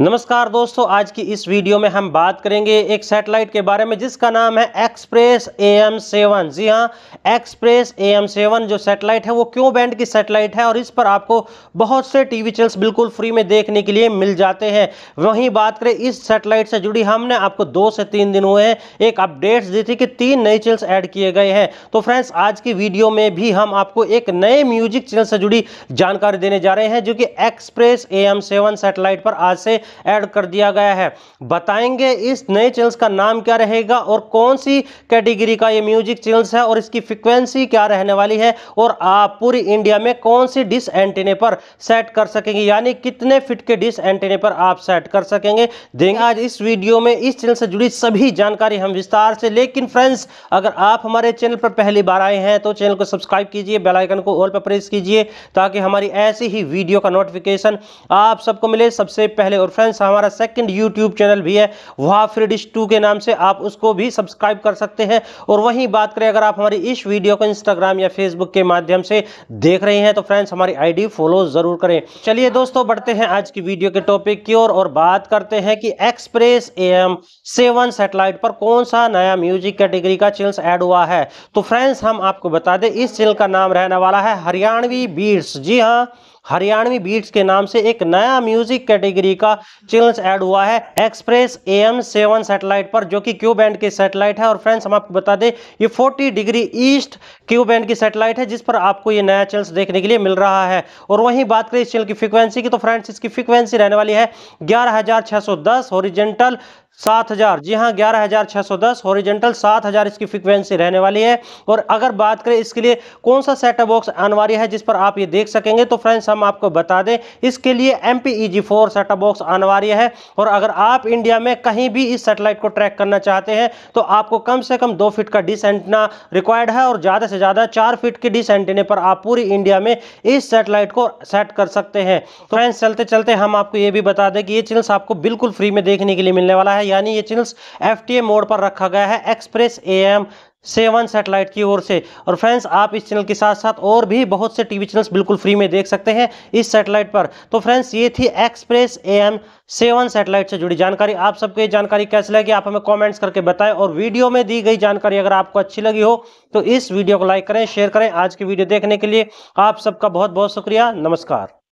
नमस्कार दोस्तों आज की इस वीडियो में हम बात करेंगे एक सैटेलाइट के बारे में जिसका नाम है एक्सप्रेस ए एम सेवन जी हाँ एक्सप्रेस ए एम सेवन जो सैटेलाइट है वो क्यों बैंड की सैटेलाइट है और इस पर आपको बहुत से टीवी चैनल्स बिल्कुल फ्री में देखने के लिए मिल जाते हैं वहीं बात करें इस सैटेलाइट से जुड़ी हमने आपको दो से तीन दिन हुए हैं एक अपडेट्स दी थी कि तीन नए चैनल्स ऐड किए गए हैं तो फ्रेंड्स आज की वीडियो में भी हम आपको एक नए म्यूजिक चैनल से जुड़ी जानकारी देने जा रहे हैं जो कि Express A M seven satellite पर आज से ऐड कर दिया गया है बताएंगे इस नए चैनल्स का नाम क्या रहेगा और कौन सी कैटेगरी का ये म्यूजिक चैनल्स है और इसकी फ्रिक्वेंसी क्या रहने वाली है और आप पूरी इंडिया में कौन सी डिस एंटीने पर सेट कर सकेंगे यानी कितने फिट के डिस एंटीने पर आप सेट कर सकेंगे देंगे आज इस वीडियो में इस चैनल से जुड़ी सभी जानकारी हम विस्तार से लेकिन फ्रेंड्स अगर आप हमारे चैनल पर पहली बार आए हैं तो चैनल को सब्सक्राइब कीजिए बेल आइकन को ऑल पर प्रेस कीजिए ताकि हमारी ऐसी ही वीडियो का नोटिफिकेशन आप सबको मिले सबसे पहले और फ्रेंड्स हमारा सेकंड यूट्यूब चैनल भी है वहाँ फ्री डिश टू के नाम से आप उसको भी सब्सक्राइब कर सकते हैं और वहीं बात करें अगर आप हमारी इस वीडियो को इंस्टाग्राम या फेसबुक के माध्यम से देख रहे हैं तो फ्रेंड्स हमारी आईडी फॉलो जरूर करें चलिए दोस्तों बढ़ते हैं आज की वीडियो के टॉपिक की ओर और, और बात करते हैं कि Express A M seven satellite पर कौन सा नया म्यूजिक कैटेगरी का चैनल ऐड हुआ है तो फ्रेंड्स हम आपको बता दें इस चैनल का नाम रहने वाला है हरियाणवी बीट्स जी हाँ हरियाणवी बीट्स के नाम से एक नया म्यूजिक कैटेगरी का चैलेंज ऐड हुआ है Express A M seven satellite पर जो कि क्यू बैंड की सेटेलाइट है और फ्रेंड्स हम आपको बता दें ये 40 डिग्री ईस्ट क्यू बैंड की सेटेलाइट है जिस पर आपको ये नया चैलेंज देखने के लिए मिल रहा है और वहीं बात करें इस चैनल की फ्रिक्वेंसी की तो फ्रेंड्स इसकी फ्रिक्वेंसी रहने वाली है ग्यारह हज़ार सात हज़ार जी हाँ ग्यारह हज़ार छः सौ दस हॉरिजेंटल सात हज़ार इसकी फ्रिक्वेंसी रहने वाली है और अगर बात करें इसके लिए कौन सा ऑफ बॉक्स अनिवार्य है जिस पर आप ये देख सकेंगे तो फ्रेंड्स हम आपको बता दें इसके लिए M P E G four of box अनिवार्य है और अगर आप इंडिया में कहीं भी इस सेटेलाइट को ट्रैक करना चाहते हैं तो आपको कम से कम दो फिट का डिस एंटीना रिक्वायर्ड है और ज़्यादा से ज़्यादा चार फिट के डिस एंटीने पर आप पूरी इंडिया में इस सेटेलाइट को सेट कर सकते हैं तो फ्रेंड्स चलते चलते हम आपको ये भी बता दें कि ये चैनल्स आपको बिल्कुल फ्री में देखने के लिए मिलने वाला है है यानी ये चैनल्स एफ मोड पर रखा गया है एक्सप्रेस एएम सेवन सेटेलाइट की ओर से और फ्रेंड्स आप इस चैनल के साथ साथ और भी बहुत से टीवी चैनल्स बिल्कुल फ्री में देख सकते हैं इस सेटेलाइट पर तो फ्रेंड्स ये थी Express A M seven satellite से जुड़ी जानकारी आप सबको ये जानकारी कैसे लगी आप हमें कमेंट्स करके बताएं और वीडियो में दी गई जानकारी अगर आपको अच्छी लगी हो तो इस वीडियो को लाइक करें शेयर करें आज की वीडियो देखने के लिए आप सबका बहुत बहुत शुक्रिया नमस्कार